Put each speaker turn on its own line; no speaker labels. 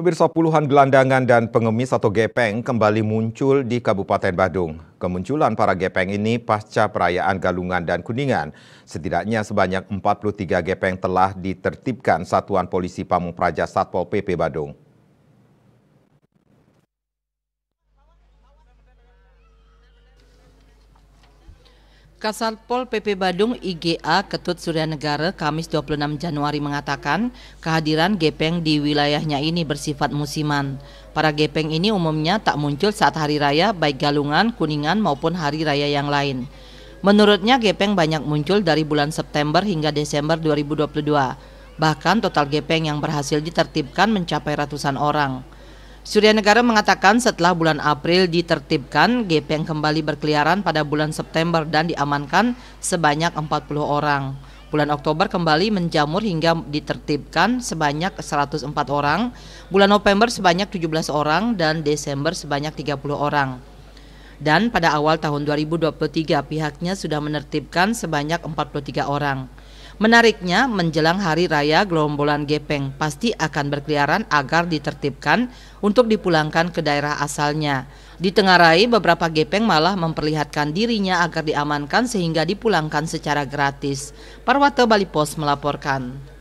Pemirsa puluhan gelandangan dan pengemis atau gepeng kembali muncul di Kabupaten Badung. Kemunculan para gepeng ini pasca perayaan Galungan dan Kuningan. Setidaknya sebanyak 43 gepeng telah ditertibkan Satuan Polisi Pamung Praja Satpol PP Badung.
Kasatpol PP Badung IGA Ketut Suryanegara Kamis 26 Januari mengatakan kehadiran gepeng di wilayahnya ini bersifat musiman. Para gepeng ini umumnya tak muncul saat hari raya baik Galungan, Kuningan maupun hari raya yang lain. Menurutnya gepeng banyak muncul dari bulan September hingga Desember 2022. Bahkan total gepeng yang berhasil ditertibkan mencapai ratusan orang. Surya Negara mengatakan setelah bulan April ditertibkan, Gepeng kembali berkeliaran pada bulan September dan diamankan sebanyak 40 orang. Bulan Oktober kembali menjamur hingga ditertibkan sebanyak 104 orang, bulan November sebanyak 17 orang, dan Desember sebanyak 30 orang. Dan pada awal tahun 2023 pihaknya sudah menertibkan sebanyak 43 orang. Menariknya, menjelang hari raya gelombolan gepeng pasti akan berkeliaran agar ditertibkan untuk dipulangkan ke daerah asalnya. Di Ditengarai beberapa gepeng malah memperlihatkan dirinya agar diamankan sehingga dipulangkan secara gratis. Parwato Bali Pos melaporkan.